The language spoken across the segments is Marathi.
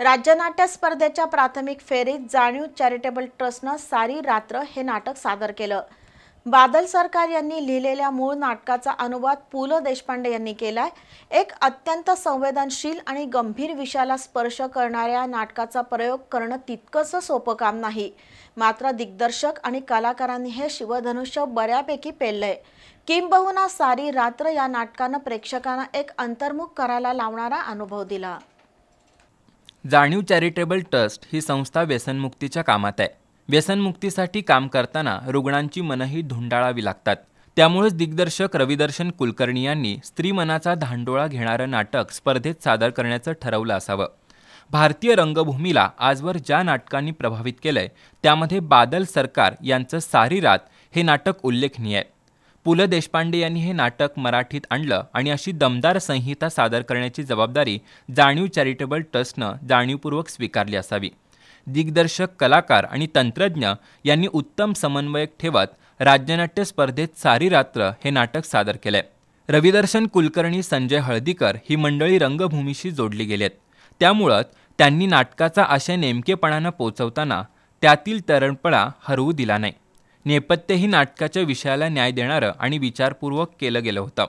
राज्य नाट्य स्पर्धेच्या प्राथमिक फेरीत जाणीव चॅरिटेबल ट्रस्टनं सारी रात्र हे नाटक सादर केलं बादल सरकार यांनी लिहिलेल्या मूळ नाटकाचा अनुवाद पु ल देशपांडे यांनी केलाय एक अत्यंत संवेदनशील आणि गंभीर विषयाला स्पर्श करणाऱ्या नाटकाचा प्रयोग करणं तितकंसं सोपं काम नाही मात्र दिग्दर्शक आणि कलाकारांनी हे शिवधनुष्य बऱ्यापैकी पेललंय किंबहुना सारी रात्र या नाटकानं प्रेक्षकांना एक अंतर्मुख करायला लावणारा अनुभव दिला जाणीव चॅरिटेबल ट्रस्ट ही संस्था व्यसनमुक्तीच्या कामात आहे व्यसनमुक्तीसाठी काम करताना रुग्णांची मनही धुंडाळावी लागतात त्यामुळेच दिग्दर्शक रविदर्शन कुलकर्णी यांनी स्त्री मनाचा धांडोळा घेणारं नाटक स्पर्धेत सादर करण्याचं ठरवलं असावं भारतीय रंगभूमीला आजवर ज्या नाटकांनी प्रभावित केलंय त्यामध्ये बादल सरकार यांचं सारी रात हे नाटक उल्लेखनीय आहे पु ल देशपांडे यांनी हे नाटक मराठीत आणलं आणि अशी दमदार संहिता सादर करण्याची जबाबदारी जाणीव चॅरिटेबल ट्रस्टनं जाणीवपूर्वक स्वीकारली असावी दिग्दर्शक कलाकार आणि तंत्रज्ञ यांनी उत्तम समन्वयक ठेवत राज्यनाट्य स्पर्धेत सारी रात्र हे नाटक सादर केलंय रविदर्शन कुलकर्णी संजय हळदीकर ही मंडळी रंगभूमीशी जोडली गेलेत त्यामुळंच त्यांनी नाटकाचा आशय नेमकेपणानं पोचवताना त्यातील तरणपळा हरवू दिला नाही नेपथ्य ही नाटकाच्या विषयाला न्याय देणारं आणि विचारपूर्वक केलं गेलं होतं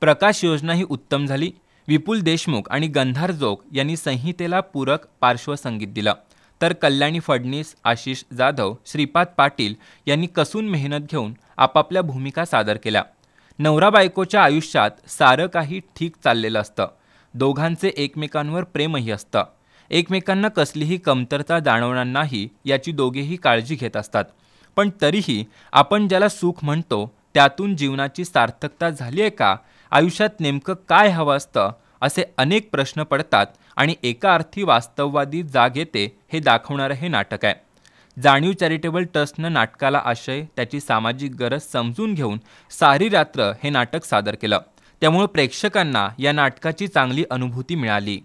प्रकाश योजना ही उत्तम झाली विपुल देशमुख आणि गंधार जोग यांनी संहितेला पूरक पार्श्वसंगीत दिलं तर कल्याणी फडणीस आशिष जाधव श्रीपाद पाटील यांनी कसून मेहनत घेऊन आपापल्या भूमिका सादर केल्या नवरा बायकोच्या आयुष्यात सारं काही ठीक चाललेलं असतं दोघांचे एकमेकांवर प्रेमही असतं एकमेकांना कसलीही कमतरता जाणवणार नाही याची दोघेही काळजी घेत असतात पण तरीही आपण ज्याला सुख म्हणतो त्यातून जीवनाची सार्थकता झाली आहे का आयुष्यात नेमकं काय हवं असतं असे अनेक प्रश्न पडतात आणि एका अर्थी वास्तववादी जाग येते हे दाखवणारं हे नाटक आहे जाणीव चॅरिटेबल ट्रस्टनं नाटकाला आशय त्याची सामाजिक गरज समजून घेऊन सारी रात्र हे नाटक सादर केलं त्यामुळे प्रेक्षकांना या नाटकाची चांगली अनुभूती मिळाली